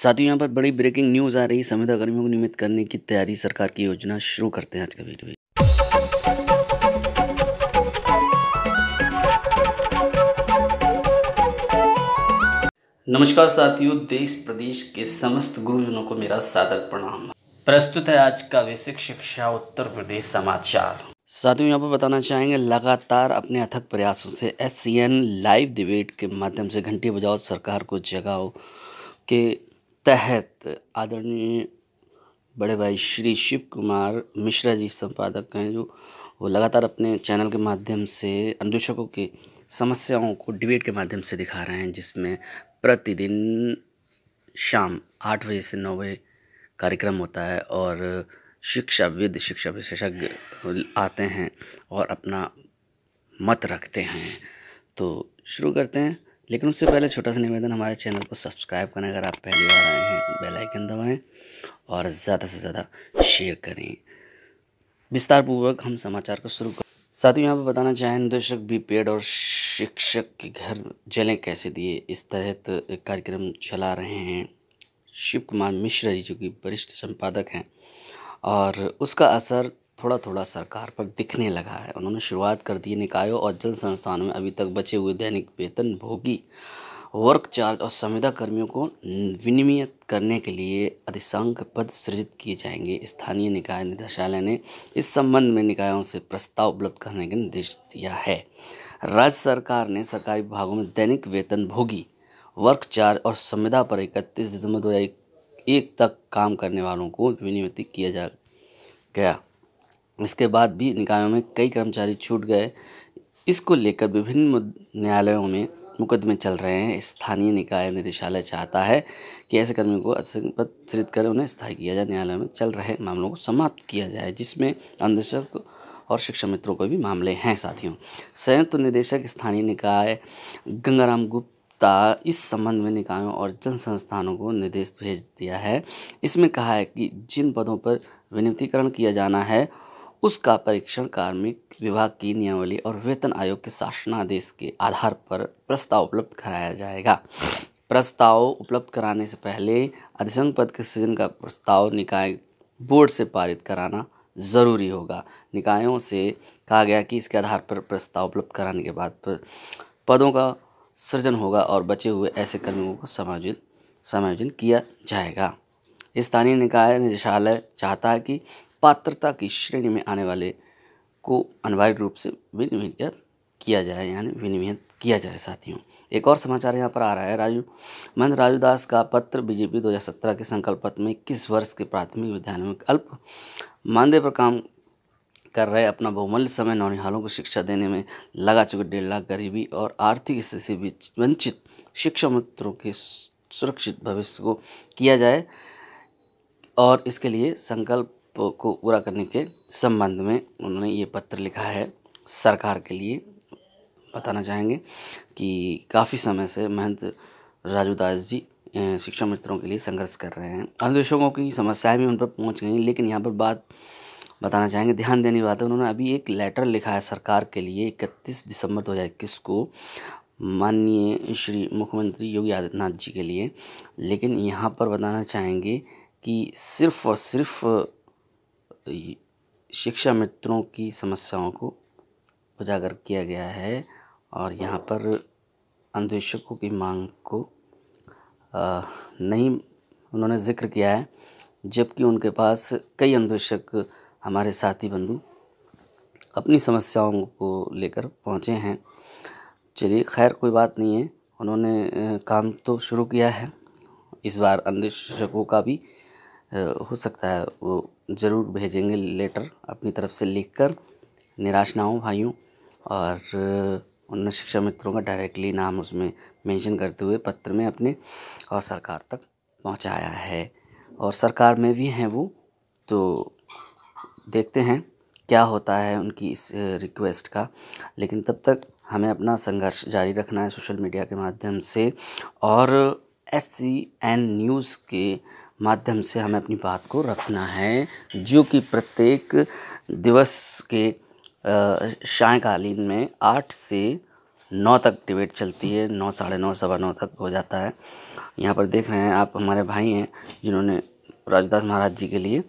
साथियों यहाँ पर बड़ी ब्रेकिंग न्यूज़ आ रही है संविदा कर्मियों को नियमित करने की तैयारी सरकार की योजना शुरू करते हैं आज का वीडियो नमस्कार साथियों देश प्रदेश के समस्त गुरुजनों को मेरा सादर प्रणाम प्रस्तुत है आज का वैश्विक शिक्षा उत्तर प्रदेश समाचार साथियों यहाँ पर बताना चाहेंगे लगातार अपने अथक प्रयासों से एस लाइव डिबेट के माध्यम से घंटी बजाओ सरकार को जगाओ के तहत आदरणीय बड़े भाई श्री शिव कुमार मिश्रा जी संपादक हैं जो वो लगातार अपने चैनल के माध्यम से अन्वेषकों की समस्याओं को डिबेट के माध्यम से दिखा रहे हैं जिसमें प्रतिदिन शाम आठ बजे से नौ बजे कार्यक्रम होता है और शिक्षाविद शिक्षा विशेषज्ञ आते हैं और अपना मत रखते हैं तो शुरू करते हैं लेकिन उससे पहले छोटा सा निवेदन हमारे चैनल को सब्सक्राइब करें अगर आप पहली बार आए हैं बेल आइकन दबाएं और ज़्यादा से ज़्यादा शेयर करें विस्तार पूर्वक हम समाचार को शुरू करें साथ ही यहाँ पर बताना चाहें निदेशक बी पेड और शिक्षक के घर जलें कैसे दिए इस तहत एक कार्यक्रम चला रहे हैं शिव कुमार मिश्रा जी जो कि वरिष्ठ संपादक हैं और उसका असर थोड़ा थोड़ा सरकार पर दिखने लगा है उन्होंने शुरुआत कर दी निकायों और जन संस्थानों में अभी तक बचे हुए दैनिक वेतन भोगी वर्क चार्ज और संविदा कर्मियों को विनियमित करने के लिए अधिसंघ पद सृजित किए जाएंगे स्थानीय निकाय निदेशालय ने इस संबंध में निकायों से प्रस्ताव उपलब्ध करने का निर्देश दिया है राज्य सरकार ने सरकारी विभागों में दैनिक वेतन भोगी वर्क चार्ज और संविदा पर इकतीस दिसंबर दो हजार एक तक काम करने वालों को विनियमित किया जा गया इसके बाद भी निकायों में कई कर्मचारी छूट गए इसको लेकर विभिन्न न्यायालयों में मुकदमे चल रहे हैं स्थानीय निकाय निदेशालय चाहता है कि ऐसे कर्मियों को अधिक कर उन्हें स्थायी किया जाए न्यायालय में चल रहे मामलों को समाप्त किया जाए जिसमें अंधेशक और शिक्षा मित्रों के भी मामले हैं साथियों संयुक्त तो निदेशक स्थानीय निकाय गंगाराम गुप्त इस संबंध में निकायों और जन संस्थानों को निर्देश भेज दिया है इसमें कहा है कि जिन पदों पर विनियुक्तिकरण किया जाना है उसका परीक्षण कार्मिक विभाग की नियमावली और वेतन आयोग के शासनादेश के आधार पर प्रस्ताव उपलब्ध कराया जाएगा प्रस्ताव उपलब्ध कराने से पहले अधीक्षण पद के सृजन का प्रस्ताव निकाय बोर्ड से पारित कराना ज़रूरी होगा निकायों से कहा गया कि इसके आधार पर प्रस्ताव उपलब्ध कराने के बाद पदों का सृजन होगा और बचे हुए ऐसे कर्मियों को समायोजित समायोजन किया जाएगा स्थानीय निकाय निदेशालय चाहता है कि पात्रता की श्रेणी में आने वाले को अनिवार्य रूप से विनिमित किया जाए यानी विनिमित किया जाए साथियों एक और समाचार यहाँ पर आ रहा है राजू महेंद्र राजू दास का पत्र बीजेपी 2017 के संकल्प पत्र में किस वर्ष के प्राथमिक विद्यालयों में अल्प मानदेय पर काम कर रहे अपना बहुमूल्य समय नौनिहालों को शिक्षा देने में लगा चुके डेढ़ लाख गरीबी और आर्थिक स्थिति से वंचित शिक्षा मित्रों के सुरक्षित भविष्य को किया जाए और इसके लिए संकल्प को पूरा करने के संबंध में उन्होंने ये पत्र लिखा है सरकार के लिए बताना चाहेंगे कि काफ़ी समय से महंत राजू दास जी शिक्षा मित्रों के लिए संघर्ष कर रहे हैं अनुदेशकों की समस्याएं भी उन पर पहुंच गई लेकिन यहाँ पर बात बताना चाहेंगे ध्यान देने की बात है उन्होंने अभी एक लेटर लिखा है सरकार के लिए इकतीस दिसंबर दो हज़ार इक्कीस को माननीय श्री मुख्यमंत्री योगी आदित्यनाथ जी के लिए लेकिन यहाँ पर बताना चाहेंगे कि सिर्फ़ और सिर्फ़ तो शिक्षा मित्रों की समस्याओं को उजागर किया गया है और यहाँ पर अन्वेषकों की मांग को नहीं उन्होंने ज़िक्र किया है जबकि उनके पास कई अन्वेषक हमारे साथी बंधु अपनी समस्याओं को लेकर पहुँचे हैं चलिए खैर कोई बात नहीं है उन्होंने काम तो शुरू किया है इस बार अन्वेषकों का भी हो सकता है वो ज़रूर भेजेंगे लेटर अपनी तरफ से लिख कर निराश ना हो भाइयों और उन शिक्षा मित्रों का डायरेक्टली नाम उसमें मेंशन करते हुए पत्र में अपने और सरकार तक पहुंचाया है और सरकार में भी हैं वो तो देखते हैं क्या होता है उनकी इस रिक्वेस्ट का लेकिन तब तक हमें अपना संघर्ष जारी रखना है सोशल मीडिया के माध्यम से और एस सी एन न्यूज़ के माध्यम से हमें अपनी बात को रखना है जो कि प्रत्येक दिवस के सायकालीन में आठ से नौ तक डिबेट चलती है नौ साढ़े नौ सवा नौ तक हो जाता है यहाँ पर देख रहे हैं आप हमारे भाई हैं जिन्होंने राजदास महाराज जी के लिए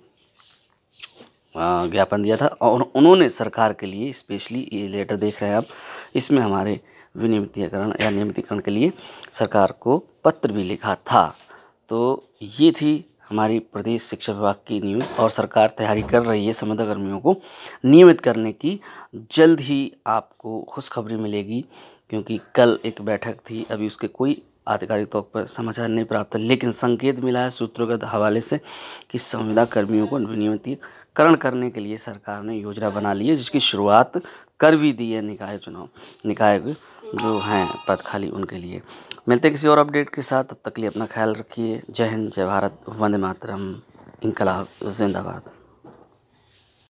ज्ञापन दिया था और उन्होंने सरकार के लिए स्पेशली ये लेटर देख रहे हैं आप इसमें हमारे विनियमितकरण या नियमितीकरण के लिए सरकार को पत्र भी लिखा था तो ये थी हमारी प्रदेश शिक्षा विभाग की न्यूज़ और सरकार तैयारी कर रही है संविदा कर्मियों को नियमित करने की जल्द ही आपको खुशखबरी मिलेगी क्योंकि कल एक बैठक थी अभी उसके कोई आधिकारिक तौर पर समाचार नहीं प्राप्त लेकिन संकेत मिला है सूत्रों के हवाले से कि संविदा कर्मियों को विनियमितीकरण करने के लिए सरकार ने योजना बना ली है जिसकी शुरुआत कर भी दी है निकाय चुनाव निकाय जो हैं पद खाली उनके लिए मिलते किसी और अपडेट के साथ तब तक लिए अपना ख्याल रखिए जय हिंद जय भारत वंदे मातरम इनकलाब जिंदाबाद